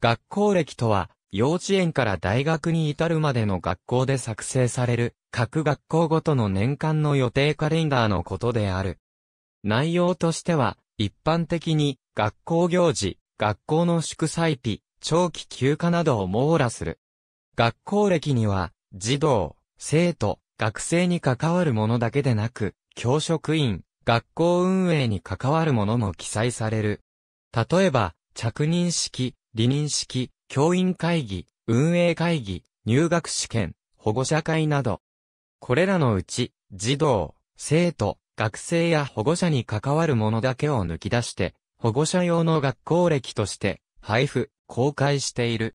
学校歴とは、幼稚園から大学に至るまでの学校で作成される、各学校ごとの年間の予定カレンダーのことである。内容としては、一般的に、学校行事、学校の祝祭日、長期休暇などを網羅する。学校歴には、児童、生徒、学生に関わるものだけでなく、教職員、学校運営に関わるものも記載される。例えば、着任式、離任式、教員会議、運営会議、入学試験、保護者会など。これらのうち、児童、生徒、学生や保護者に関わるものだけを抜き出して、保護者用の学校歴として、配布、公開している。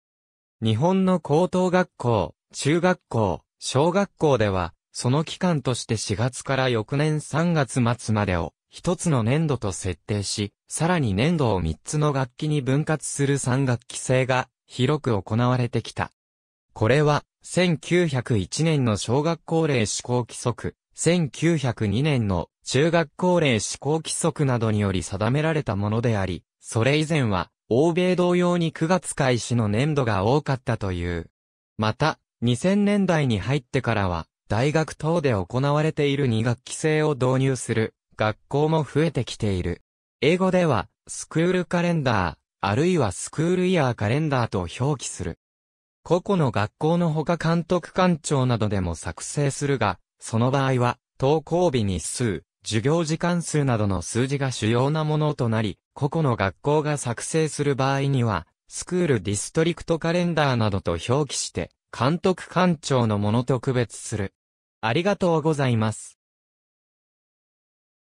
日本の高等学校、中学校、小学校では、その期間として4月から翌年3月末までを一つの年度と設定し、さらに年度を三つの楽器に分割する三楽器制が広く行われてきた。これは、1901年の小学校令施行規則、1902年の中学校令施行規則などにより定められたものであり、それ以前は、欧米同様に9月開始の年度が多かったという。また、2000年代に入ってからは、大学等で行われている2学期制を導入する学校も増えてきている。英語では、スクールカレンダー、あるいはスクールイヤーカレンダーと表記する。個々の学校のほか監督官庁などでも作成するが、その場合は、登校日日数、授業時間数などの数字が主要なものとなり、個々の学校が作成する場合には、スクールディストリクトカレンダーなどと表記して、監督官庁のものと区別する。ありがとうございます。